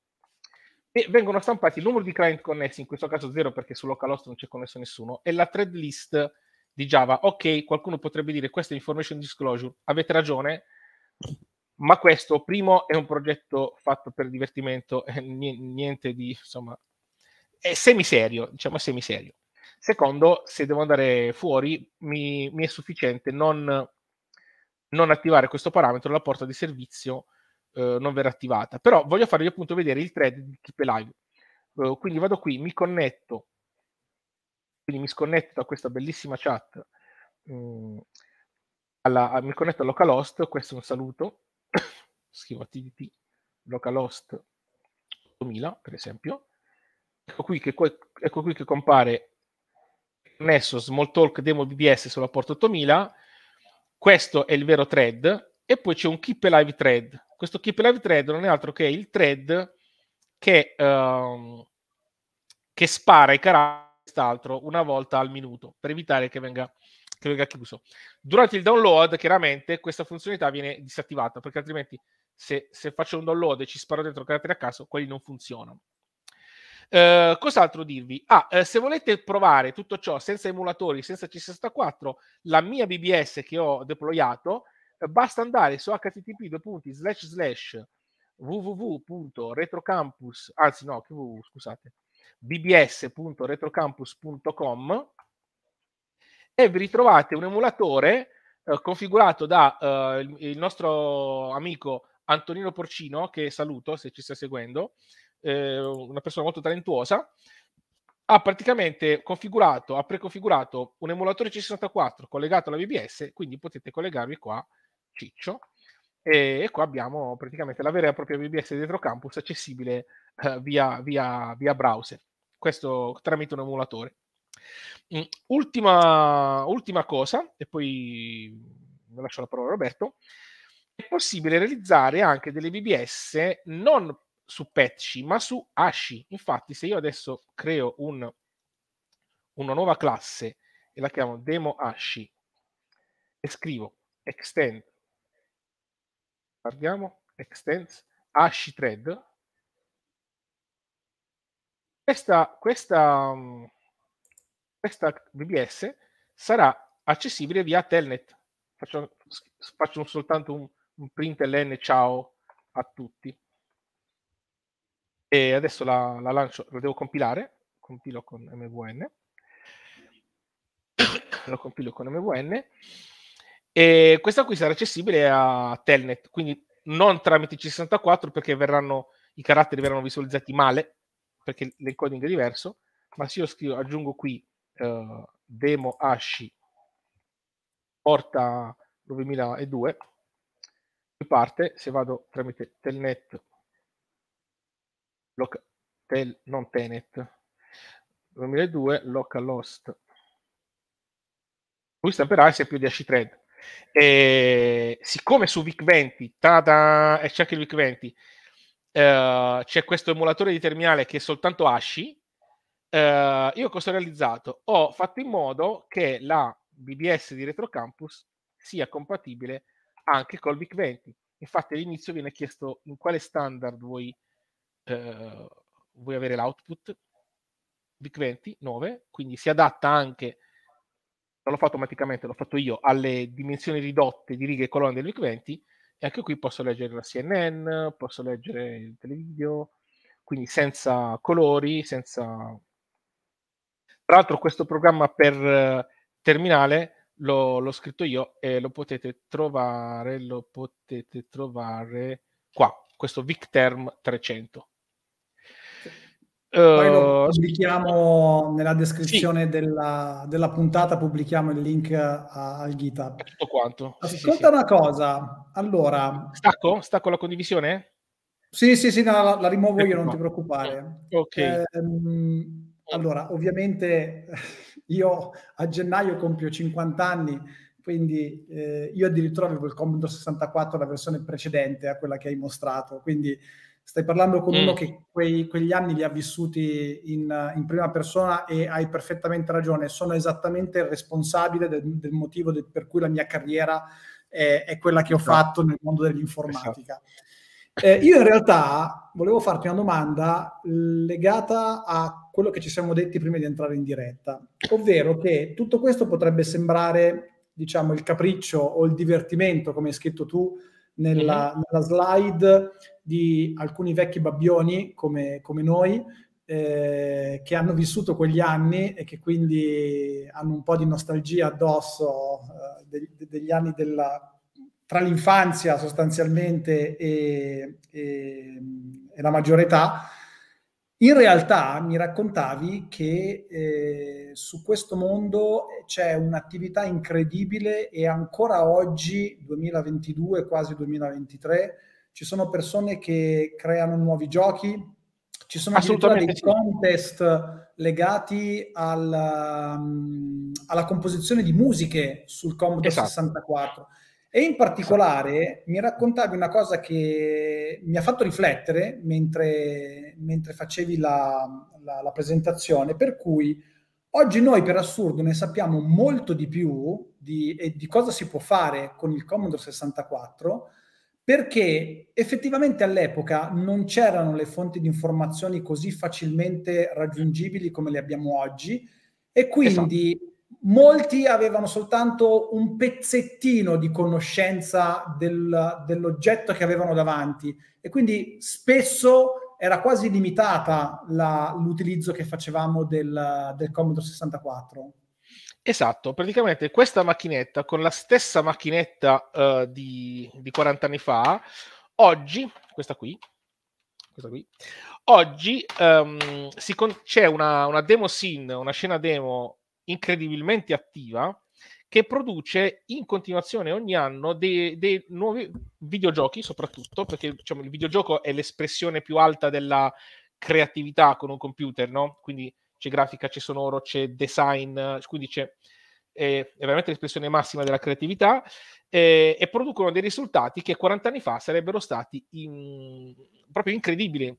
e vengono stampati il numero di client connessi, in questo caso 0 perché su localhost non c'è connesso nessuno, e la thread list di Java. Ok, qualcuno potrebbe dire questa è information disclosure, avete ragione, ma questo primo è un progetto fatto per divertimento, eh, niente di, insomma, è semiserio, diciamo semiserio. Secondo, se devo andare fuori, mi, mi è sufficiente non, non, attivare questo parametro, la porta di servizio eh, non verrà attivata. Però voglio farvi appunto vedere il thread di Keep live Eh, quindi vado qui, mi connetto, quindi mi sconnetto da questa bellissima chat, mh, mm, alla, mi connetto a localhost, questo è un saluto, scrivo TDT localhost 2000 per esempio, ecco qui che, ecco qui che compare Nessus Smalltalk Demo BBS sulla porta 8000, questo è il vero thread, e poi c'è un Keep Alive thread. Questo Keep Alive thread non è altro che il thread che, uh, che spara i caratteri una volta al minuto per evitare che venga, che venga chiuso. Durante il download, chiaramente, questa funzionalità viene disattivata perché altrimenti se, se faccio un download e ci sparo dentro caratteri a caso, quelli non funzionano. Eh, cos'altro dirvi? Ah, eh, se volete provare tutto ciò senza emulatori, senza C64, la mia BBS che ho deployato, eh, basta andare su http www.retrocampus, anzi no, www, scusate, bbs.retrocampus.com e vi ritrovate un emulatore eh, configurato da eh, il nostro amico Antonino Porcino, che saluto se ci sta seguendo, eh, una persona molto talentuosa, ha praticamente configurato, ha preconfigurato un emulatore C64 collegato alla BBS, quindi potete collegarvi qua, ciccio, e qua abbiamo praticamente la vera e propria BBS dietro campus accessibile eh, via, via, via browser, questo tramite un emulatore. Mm, ultima, ultima cosa, e poi mm, lascio la parola a Roberto, è possibile realizzare anche delle VBS non su Patchy, ma su Ashi. Infatti, se io adesso creo un, una nuova classe e la chiamo demo Ashi e scrivo extend, guardiamo, extends Ashi thread, questa, questa, questa VBS sarà accessibile via telnet. Faccio, faccio soltanto un, un println ciao a tutti. E adesso la, la lancio, la devo compilare, compilo con mvn, lo compilo con mvn, e questa qui sarà accessibile a telnet, quindi non tramite C64 perché verranno, i caratteri verranno visualizzati male, perché l'encoding è diverso, ma se io scrivo, aggiungo qui uh, demo asci porta 9002 parte, se vado tramite telnet, local, tel, non tenet, 2002, localhost, lui stamperà sia più di hash thread. E, siccome su VIC20, tada, e eh, c'è anche il VIC20, eh, c'è questo emulatore di terminale che è soltanto hashi, eh, io cosa ho realizzato? Ho fatto in modo che la BBS di Retrocampus sia compatibile anche col VIC 20. Infatti all'inizio viene chiesto in quale standard vuoi, eh, vuoi avere l'output, VIC 20, 9, quindi si adatta anche, non l'ho fatto automaticamente, l'ho fatto io, alle dimensioni ridotte di righe e colonne del VIC 20 e anche qui posso leggere la CNN, posso leggere il televideo, quindi senza colori, senza... Tra l'altro questo programma per eh, terminale L'ho, l'ho, scritto io e lo potete trovare, lo potete trovare qua, questo Victerm 300. Poi lo ehm, pubblichiamo nella descrizione sì. della, della, puntata, pubblichiamo il link a, al GitHub. Tutto quanto. Ascolta sì, una sì. cosa, allora... Stacco? Stacco la condivisione? Sì, sì, sì, no, la, la, rimuovo ecco io, non ti preoccupare. Ok. Eh, allora, ovviamente io a gennaio compio 50 anni, quindi eh, io addirittura avevo il Commodore 64, la versione precedente a quella che hai mostrato, quindi stai parlando con mm. uno che quei, quegli anni li ha vissuti in, in, prima persona e hai perfettamente ragione, sono esattamente il responsabile del, del motivo del, per cui la mia carriera è, è quella che ho esatto. fatto nel mondo dell'informatica. Esatto. Eh, io in realtà volevo farti una domanda legata a quello che ci siamo detti prima di entrare in diretta, ovvero che tutto questo potrebbe sembrare, diciamo, il capriccio o il divertimento, come hai scritto tu nella, mm-hmm. nella slide, di alcuni vecchi babbioni come, come noi, eh, che hanno vissuto quegli anni e che quindi hanno un po' di nostalgia addosso eh, degli, degli anni della tra l'infanzia sostanzialmente e, e, e la maggiore età, in realtà mi raccontavi che eh, su questo mondo c'è un'attività incredibile e ancora oggi, 2022, quasi 2023, ci sono persone che creano nuovi giochi, ci sono addirittura dei contest legati al, mm, alla composizione di musiche sul Commodore esatto. 64. E in particolare mi raccontavi una cosa che mi ha fatto riflettere mentre, mentre facevi la, la, la presentazione, per cui oggi noi per assurdo ne sappiamo molto di più di, di cosa si può fare con il Commodore 64 perché effettivamente all'epoca non c'erano le fonti di informazioni così facilmente raggiungibili come le abbiamo oggi e quindi esatto. Molti avevano soltanto un pezzettino di conoscenza del, dell'oggetto che avevano davanti e quindi spesso era quasi limitata la, l'utilizzo che facevamo del, del Commodore 64. Esatto, praticamente questa macchinetta con la stessa macchinetta uh, di, di 40 anni fa, oggi, questa qui, Oggi um, con- c'è una, una, demo scene, una scena demo incredibilmente attiva che produce in continuazione ogni anno dei, dei nuovi videogiochi, soprattutto perché diciamo, il videogioco è l'espressione più alta della creatività con un computer, no? Quindi c'è grafica, c'è sonoro, c'è design, quindi c'è eh, è veramente l'espressione massima della creatività eh, e producono dei risultati che 40 anni fa sarebbero stati in, proprio incredibili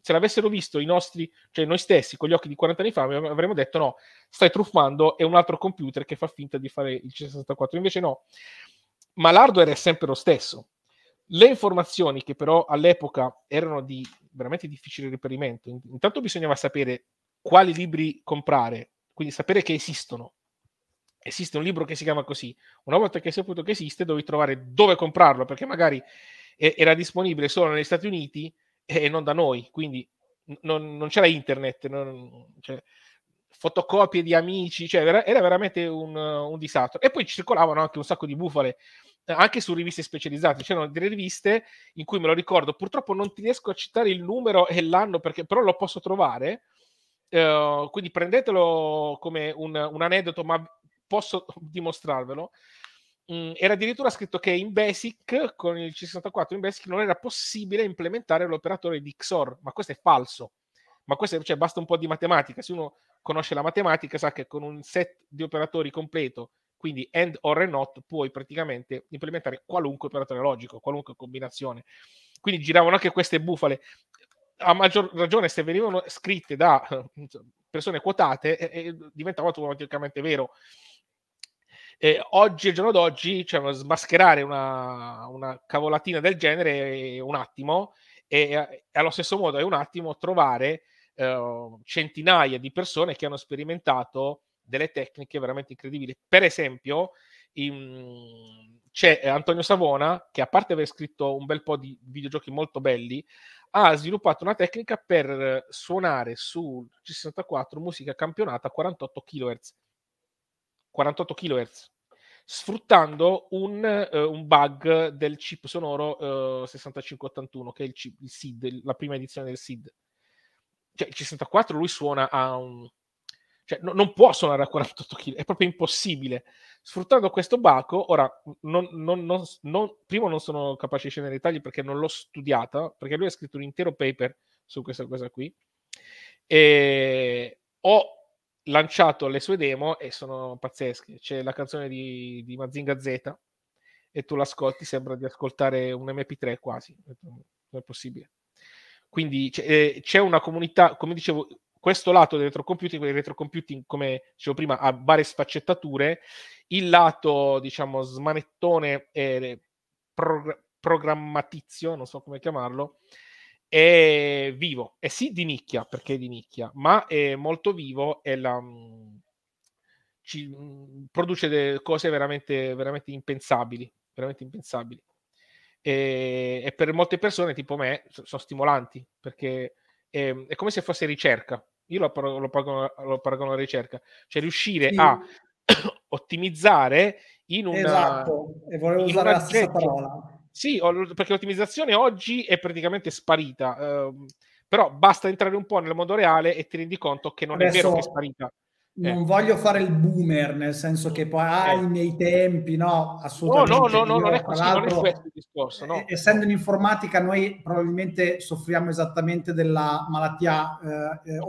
se l'avessero visto i nostri, cioè noi stessi con gli occhi di 40 anni fa, avremmo detto no, stai truffando, è un altro computer che fa finta di fare il C64, invece no. Ma l'hardware è sempre lo stesso. Le informazioni che però all'epoca erano di veramente difficile reperimento, intanto bisognava sapere quali libri comprare, quindi sapere che esistono. Esiste un libro che si chiama così, una volta che hai saputo che esiste dovevi trovare dove comprarlo, perché magari era disponibile solo negli Stati Uniti, e non da noi, quindi non, non c'era internet, non, cioè, fotocopie di amici, cioè era veramente un, un, disastro. E poi circolavano anche un sacco di bufale, eh, anche su riviste specializzate. C'erano delle riviste in cui me lo ricordo, purtroppo non ti riesco a citare il numero e l'anno, perché però lo posso trovare. Eh, quindi prendetelo come un, un aneddoto, ma posso dimostrarvelo era addirittura scritto che in BASIC, con il C64 in BASIC, non era possibile implementare l'operatore di XOR, ma questo è falso. Ma questo, cioè, basta un po' di matematica. Se uno conosce la matematica, sa che con un set di operatori completo, quindi AND, OR e NOT, puoi praticamente implementare qualunque operatore logico, qualunque combinazione. Quindi giravano anche queste bufale. A maggior ragione, se venivano scritte da cioè, persone quotate, eh, eh, diventava automaticamente vero eh, oggi, il giorno d'oggi, cioè, smascherare una, una cavolatina del genere è un attimo e, allo stesso modo è un attimo trovare eh, centinaia di persone che hanno sperimentato delle tecniche veramente incredibili. Per esempio, in, c'è Antonio Savona che a parte aver scritto un bel po' di videogiochi molto belli, ha sviluppato una tecnica per suonare sul c 64 musica campionata a 48 kHz 48 kHz, sfruttando un, eh, un, bug del chip sonoro eh, 6581, che è il, chip, il SID, la prima edizione del SID. Cioè, il 64 lui suona a un... Cioè, no, non può suonare a 48 kHz, è proprio impossibile. Sfruttando questo baco, ora, non, non, non, primo non sono capace di scendere nei dettagli perché non l'ho studiata, perché lui ha scritto un intero paper su questa cosa qui, e ho lanciato le sue demo e sono pazzesche. C'è la canzone di, di Mazinga Z e tu l'ascolti, sembra di ascoltare un MP3 quasi, non è possibile. Quindi c'è, eh, c'è una comunità, come dicevo, questo lato del retrocomputing, il retrocomputing, come dicevo prima, ha varie sfaccettature. Il lato, diciamo, smanettone e pro- programmatizio, non so come chiamarlo, è vivo, è sì di nicchia, perché è di nicchia, ma è molto vivo e la, mm, ci, mm, produce cose veramente, veramente impensabili, veramente impensabili. E, e, per molte persone, tipo me, sono stimolanti, perché è, ehm, è come se fosse ricerca. Io lo, lo, paragono, lo paragono alla ricerca, cioè riuscire sì. a ottimizzare in una... Esatto, e volevo usare la stessa parola sì, perché l'ottimizzazione oggi è praticamente sparita. Eh, però basta entrare un po' nel mondo reale e ti rendi conto che non Adesso... è vero che è sparita. Eh. non voglio fare il boomer, nel senso che poi ah, eh. i miei tempi, no, assolutamente. No, no, no, no non è così, non è questo il discorso. No? Essendo in informatica, noi probabilmente soffriamo esattamente della malattia eh, eh opposta,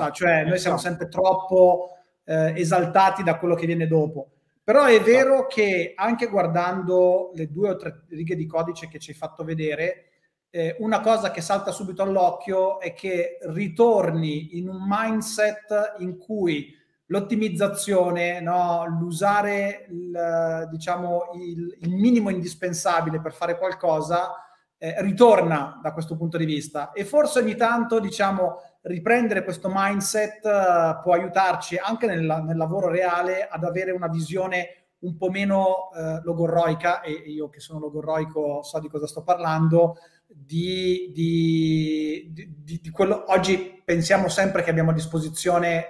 opposta, cioè noi siamo esatto. sempre troppo eh, esaltati da quello che viene dopo. Però è esatto. vero che anche guardando le due o tre righe di codice che ci hai fatto vedere, eh, una cosa che salta subito all'occhio è che ritorni in un mindset in cui l'ottimizzazione, no? l'usare il, diciamo, il, il, minimo indispensabile per fare qualcosa, eh, ritorna da questo punto di vista. E forse ogni tanto, diciamo, riprendere questo mindset eh, può aiutarci anche nel, nel, lavoro reale ad avere una visione un po' meno eh, logorroica, e io che sono logorroico so di cosa sto parlando, di, di, di, di, quello oggi pensiamo sempre che abbiamo a disposizione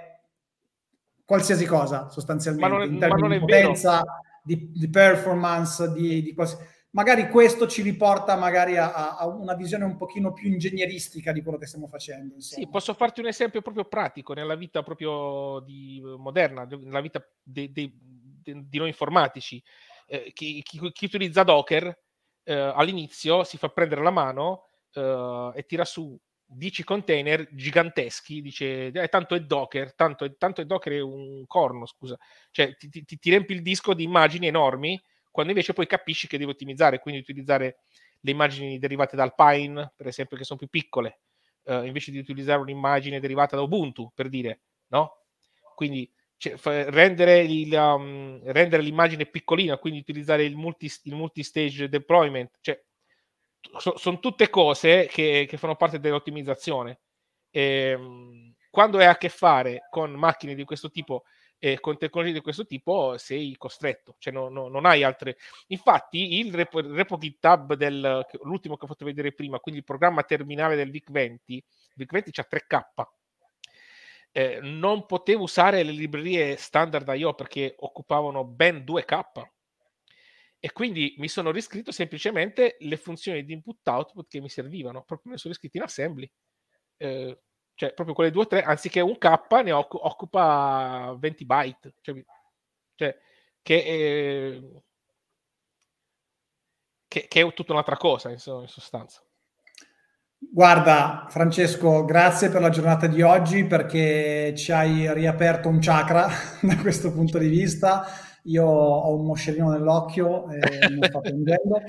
qualsiasi cosa sostanzialmente ma non in termini di potenza, di, performance, di, qualsiasi magari questo ci riporta magari a, a, una visione un pochino più ingegneristica di quello che stiamo facendo. Insomma. Sì, posso farti un esempio proprio pratico nella vita proprio di, eh, moderna, nella vita de, de, di noi informatici. Eh, chi, chi, chi, utilizza Docker eh, all'inizio si fa prendere la mano eh, e tira su 10 container giganteschi, dice eh, tanto è Docker, tanto è, tanto è Docker è un corno, scusa, cioè ti, ti, ti riempi il disco di immagini enormi quando invece poi capisci che devi ottimizzare, quindi utilizzare le immagini derivate dal Pine, per esempio, che sono più piccole, eh, invece di utilizzare un'immagine derivata da Ubuntu, per dire, no? Quindi cioè, rendere, il, um, rendere, l'immagine piccolina, quindi utilizzare il, multi, il multi-stage deployment, cioè, so, sono tutte cose che, che, fanno parte dell'ottimizzazione. E, ehm, quando hai a che fare con macchine di questo tipo eh, con tecnologie di questo tipo sei costretto, cioè no, no, non hai altre. Infatti il Repo, GitHub, Tab, l'ultimo che ho fatto vedere prima, quindi il programma terminale del VIC-20, VIC-20 c'ha 3K. Eh, non potevo usare le librerie standard IO perché occupavano ben 2K e quindi mi sono riscritto semplicemente le funzioni di input-output che mi servivano, proprio mi sono riscritto in assembly. Eh, cioè, proprio quelle due o tre, anziché un K, ne occu- occupa 20 byte. Cioè, cioè che, è, ehm, che, che, è tutta un'altra cosa, in sostanza. Guarda, Francesco, grazie per la giornata di oggi perché ci hai riaperto un chakra da questo punto di vista io ho un moscerino nell'occhio e non sto prendendo.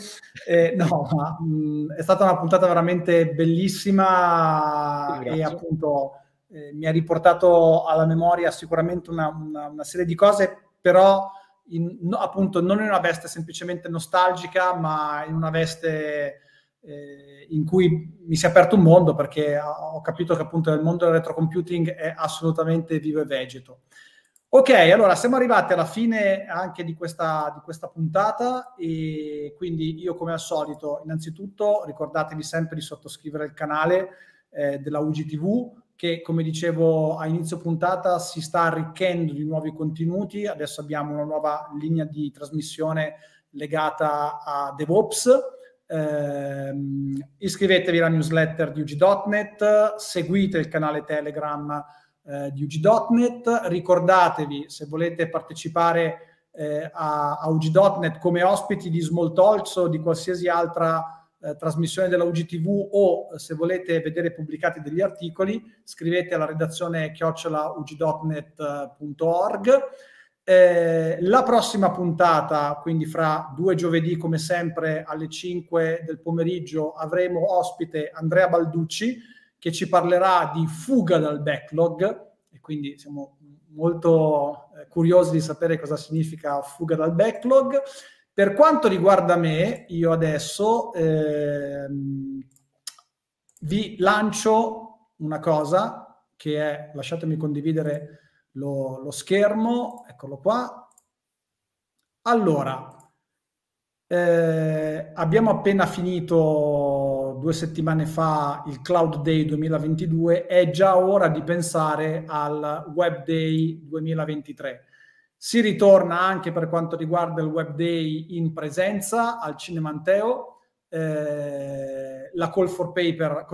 E, no, ma mh, è stata una puntata veramente bellissima e appunto eh, mi ha riportato alla memoria sicuramente una, una, una serie di cose, però in, no, appunto non in una veste semplicemente nostalgica, ma in una veste eh, in cui mi si è aperto un mondo perché ho capito che appunto il mondo del retrocomputing è assolutamente vivo e vegeto. Ok, allora siamo arrivati alla fine anche di questa, di questa, puntata e quindi io come al solito innanzitutto ricordatevi sempre di sottoscrivere il canale eh, della UGTV che come dicevo a inizio puntata si sta arricchendo di nuovi contenuti, adesso abbiamo una nuova linea di trasmissione legata a DevOps. Eh, iscrivetevi alla newsletter di UG.net, seguite il canale Telegram eh, di UG.NET. Ricordatevi, se volete partecipare eh, a, a UG.NET come ospiti di Smalltalks o di qualsiasi altra eh, trasmissione della UGTV o eh, se volete vedere pubblicati degli articoli, scrivete alla redazione chiocciolaug.net.org. Eh, eh, la prossima puntata, quindi fra due giovedì come sempre alle 5 del pomeriggio, avremo ospite Andrea Balducci che ci parlerà di fuga dal backlog e quindi siamo molto eh, curiosi di sapere cosa significa fuga dal backlog. Per quanto riguarda me, io adesso ehm, vi lancio una cosa che è, lasciatemi condividere lo, lo schermo, eccolo qua. Allora, eh, abbiamo appena finito due settimane fa il Cloud Day 2022, è già ora di pensare al Web Day 2023. Si ritorna anche per quanto riguarda il Web Day in presenza al Cinemanteo. Eh, la call for paper,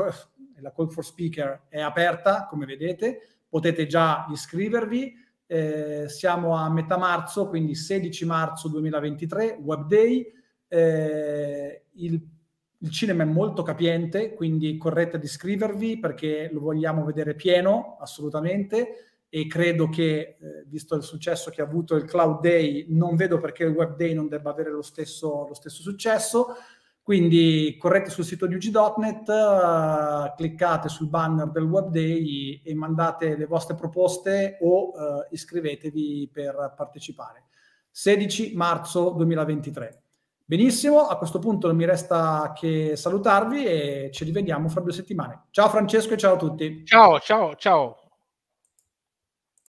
la call for speaker è aperta, come vedete, potete già iscrivervi. Eh, siamo a metà marzo, quindi 16 marzo 2023, Web Day. Eh, il il cinema è molto capiente, quindi correte ad iscrivervi perché lo vogliamo vedere pieno, assolutamente, e credo che, eh, visto il successo che ha avuto il Cloud Day, non vedo perché il Web Day non debba avere lo stesso, lo stesso successo. Quindi correte sul sito di UG.net, uh, eh, cliccate sul banner del Web Day e mandate le vostre proposte o uh, iscrivetevi per partecipare. 16 marzo 2023. Benissimo, a questo punto non mi resta che salutarvi e ci rivediamo fra due settimane. Ciao Francesco e ciao a tutti. Ciao, ciao, ciao.